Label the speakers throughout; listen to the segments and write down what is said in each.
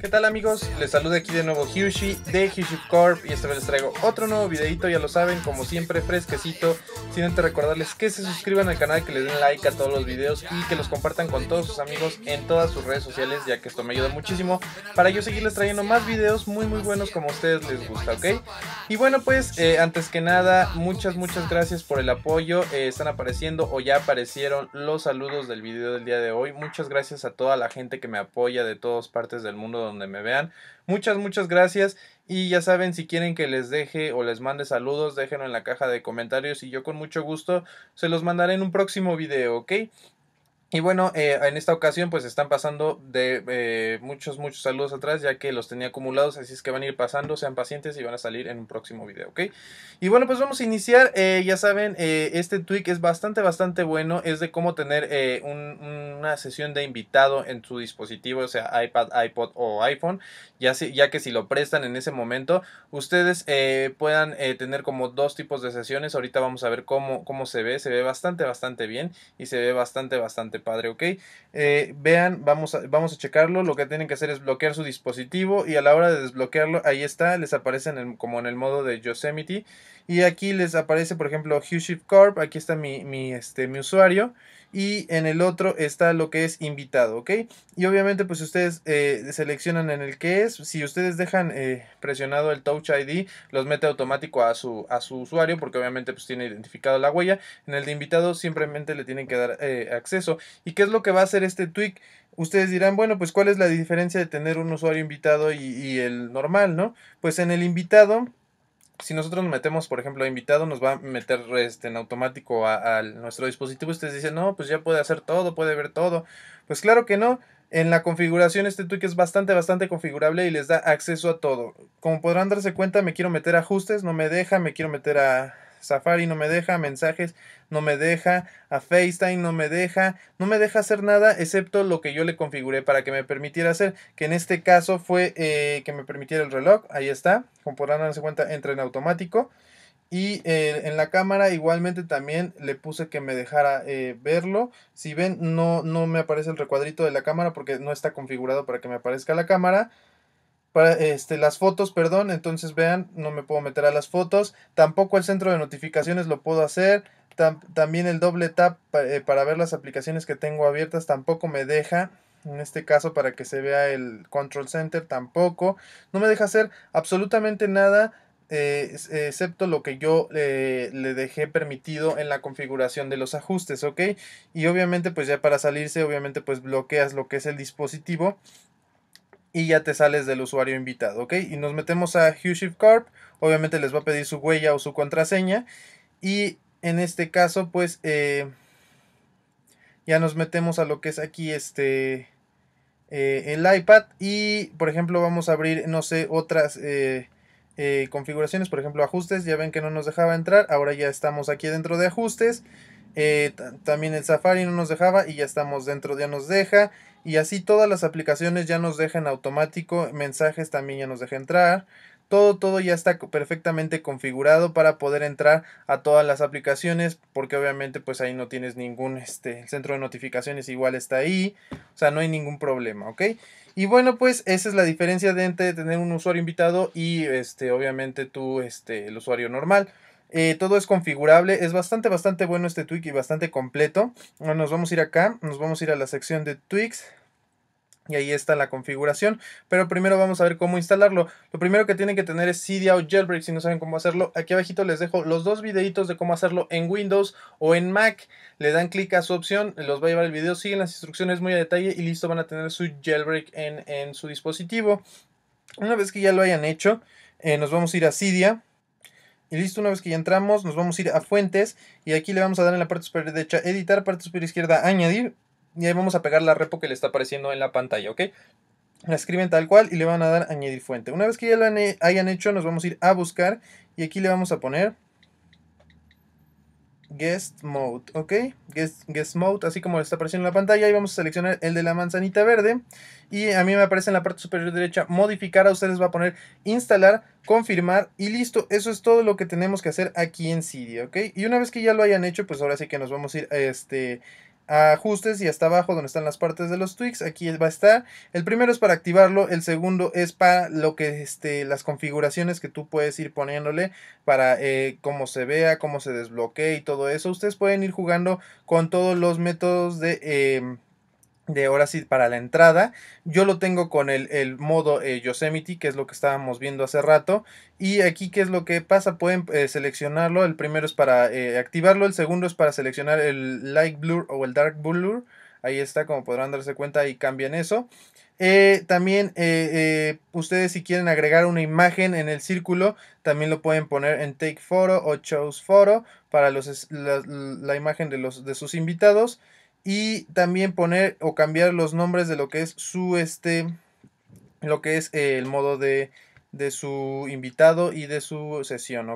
Speaker 1: ¿Qué tal amigos? Les saluda aquí de nuevo Hyushi de Hyushi Corp y esta vez les traigo otro nuevo videito, ya lo saben, como siempre fresquecito, sin antes recordarles que se suscriban al canal, que le den like a todos los videos y que los compartan con todos sus amigos en todas sus redes sociales, ya que esto me ayuda muchísimo para yo seguirles trayendo más videos muy muy buenos como a ustedes les gusta, ¿ok? Y bueno pues, eh, antes que nada, muchas muchas gracias por el apoyo, eh, están apareciendo o ya aparecieron los saludos del video del día de hoy, muchas gracias a toda la gente que me apoya de todas partes del mundo donde me vean. Muchas, muchas gracias. Y ya saben, si quieren que les deje o les mande saludos, déjenlo en la caja de comentarios y yo con mucho gusto se los mandaré en un próximo video, ¿ok? Y bueno, eh, en esta ocasión pues están pasando de eh, muchos, muchos saludos atrás ya que los tenía acumulados, así es que van a ir pasando, sean pacientes y van a salir en un próximo video, ¿ok? Y bueno, pues vamos a iniciar, eh, ya saben, este tweet es bastante, bastante bueno, es de cómo tener un una sesión de invitado en su dispositivo, o sea, iPad, iPod o iPhone, ya, ya que si lo prestan en ese momento, ustedes eh, puedan eh, tener como dos tipos de sesiones. Ahorita vamos a ver cómo, cómo se ve, se ve bastante, bastante bien y se ve bastante, bastante padre, ¿ok? Eh, vean, vamos a, vamos a checarlo, lo que tienen que hacer es bloquear su dispositivo y a la hora de desbloquearlo, ahí está, les aparece como en el modo de Yosemite y aquí les aparece, por ejemplo, Hugheshift Corp, aquí está mi, este, mi usuario y en el otro está lo que es invitado, ¿ok? Y obviamente pues ustedes eh, seleccionan en el que es, si ustedes dejan eh, presionado el Touch ID, los mete automático a su, a su usuario porque obviamente pues tiene identificado la huella, en el de invitado simplemente le tienen que dar eh, acceso. ¿Y qué es lo que va a hacer este tweak? Ustedes dirán, bueno, pues cuál es la diferencia de tener un usuario invitado y, y el normal, ¿no? Pues en el invitado si nosotros nos metemos, por ejemplo, a invitado, nos va a meter este, en automático a, nuestro dispositivo. Ustedes dicen, no, pues ya puede hacer todo, puede ver todo. Pues claro que no. En la configuración este tweak es bastante, bastante configurable y les da acceso a todo. Como podrán darse cuenta, me quiero meter a ajustes, no me deja, me quiero meter a Safari no me deja, mensajes no me deja, a FaceTime no me deja, no me deja hacer nada excepto lo que yo le configuré para que me permitiera hacer, que en este caso fue eh, que me permitiera el reloj, ahí está, como podrán darse cuenta entra en automático. Y eh, en la cámara igualmente también le puse que me dejara eh, verlo. Si ven, no, no me aparece el recuadrito de la cámara porque no está configurado para que me aparezca la cámara este, las fotos, perdón, entonces vean, no me puedo meter a las fotos, tampoco el centro de notificaciones lo puedo hacer, también el doble tap eh, para ver las aplicaciones que tengo abiertas tampoco me deja, en este caso para que se vea el control center tampoco, no me deja hacer absolutamente nada. Eh, excepto lo que yo eh, le dejé permitido en la configuración de los ajustes, ok. Y obviamente, pues ya para salirse, obviamente, pues bloqueas lo que es el dispositivo y ya te sales del usuario invitado, ¿ok? Y nos metemos a Shift Corp, obviamente les va a pedir su huella o su contraseña y en este caso pues eh, ya nos metemos a lo que es aquí este eh, el iPad y por ejemplo vamos a abrir no sé otras eh, configuraciones, por ejemplo ajustes, ya ven que no nos dejaba entrar, ahora ya estamos aquí dentro de ajustes, también el Safari no nos dejaba y ya estamos dentro, ya nos deja y así todas las aplicaciones ya nos dejan automático, mensajes también ya nos deja entrar, todo, todo ya está perfectamente configurado para poder entrar a todas las aplicaciones, porque obviamente pues ahí no tienes ningún, este, centro de notificaciones igual está ahí, o sea, no hay ningún problema, ¿ok? Y bueno, pues esa es la diferencia de entre tener un usuario invitado y, este, obviamente tú, este, el usuario normal. Eh, todo es configurable. Es bastante, bastante bueno este tweak y bastante completo. Ah, nos vamos a ir acá. Nos vamos a ir a la sección de tweaks. Y ahí está la configuración. Pero primero vamos a ver cómo instalarlo. Lo primero que tienen que tener es Cydia o jailbreak. Si no saben cómo hacerlo, aquí abajito les dejo los dos videitos de cómo hacerlo en Windows o en Mac. Le dan clic a su opción, los va a llevar el video. Siguen las instrucciones muy a detalle y listo, van a tener su jailbreak en, su dispositivo. Una vez que ya lo hayan hecho, eh, nos vamos a ir a Cydia. Y listo, una vez que ya entramos, nos vamos a ir a fuentes y aquí le vamos a dar en la parte superior derecha editar, parte superior izquierda añadir y ahí vamos a pegar la repo que le está apareciendo en la pantalla, ¿ok? La escriben tal cual y le van a dar añadir fuente. Una vez que ya lo hayan hecho, nos vamos a ir a buscar y aquí le vamos a poner Guest Mode, ¿ok? Guest, guest Mode, así como está apareciendo en la pantalla. Y vamos a seleccionar el de la manzanita verde. Y a mí me aparece en la parte superior derecha modificar. A ustedes va a poner instalar, confirmar y listo. Eso es todo lo que tenemos que hacer aquí en CD, ¿ok? Y una vez que ya lo hayan hecho, pues ahora sí que nos vamos a ir a este ajustes y hasta abajo donde están las partes de los tweaks aquí va a estar el primero es para activarlo el segundo es para lo que este las configuraciones que tú puedes ir poniéndole para eh, cómo se vea cómo se desbloquee y todo eso ustedes pueden ir jugando con todos los métodos de em, de ahora sí para la entrada. Yo lo tengo con el, modo eh, Yosemite, que es lo que estábamos viendo hace rato. Y aquí, ¿qué es lo que pasa? Pueden eh, seleccionarlo. El primero es para eh, activarlo, el segundo es para seleccionar el Light Blur o el Dark Blur. Ahí está, como podrán darse cuenta, y cambian eso. también ustedes si quieren agregar una imagen en el círculo, también lo pueden poner en Take Photo o Choose Photo para los, la, la imagen de, los, de sus invitados y también poner o cambiar los nombres de lo que es su este lo que es el modo de, su invitado y de su sesión,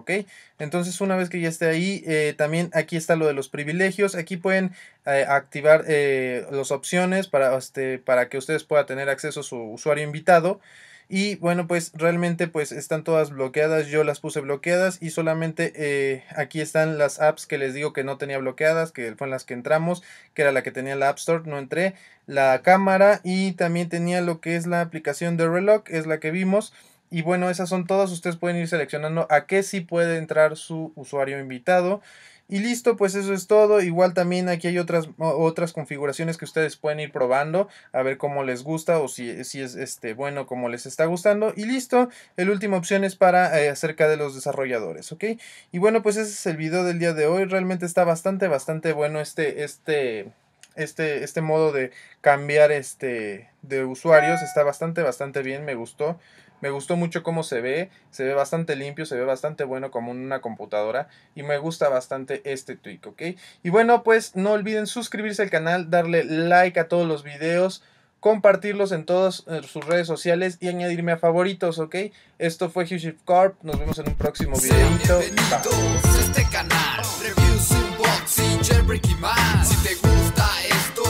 Speaker 1: Entonces una vez que ya esté ahí, eh, también aquí está lo de los privilegios, aquí pueden eh, activar eh, las opciones para, este, para que ustedes puedan tener acceso a su usuario invitado. Y bueno, pues realmente pues están todas bloqueadas. Yo las puse bloqueadas y solamente eh, aquí están las apps que les digo que no tenía bloqueadas, que fueron las que entramos, que era la que tenía la App Store, no entré. La cámara y también tenía lo que es la aplicación de reloj, es la que vimos. Y bueno, esas son todas. Ustedes pueden ir seleccionando a qué sí puede entrar su usuario invitado. Y listo, pues eso es todo. Igual también aquí hay otras, otras configuraciones que ustedes pueden ir probando a ver cómo les gusta o si, si es este, bueno cómo les está gustando. Y listo, el última opción es para eh, acerca de los desarrolladores, ¿ok? Y bueno, pues ese es el video del día de hoy. Realmente está bastante, bastante bueno este, este, este, este modo de cambiar este, de usuarios. Está bastante, bastante bien, me gustó. Me gustó mucho cómo se ve, se ve bastante limpio, se ve bastante bueno como una computadora y me gusta bastante este tweak, ¿ok? Y bueno, pues no olviden suscribirse al canal, darle like a todos los videos, compartirlos en todas eh, sus redes sociales y añadirme a favoritos, ¿ok? Esto fue Shift Corp, nos vemos en un próximo videito. Este canal, Si te gusta esto,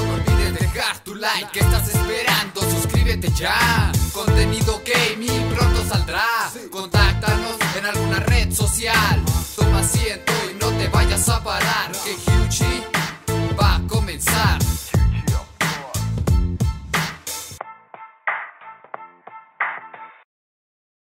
Speaker 1: dejar tu like. estás esperando? Suscríbete ya contenido gaming pronto saldrá. Contáctanos en alguna red social.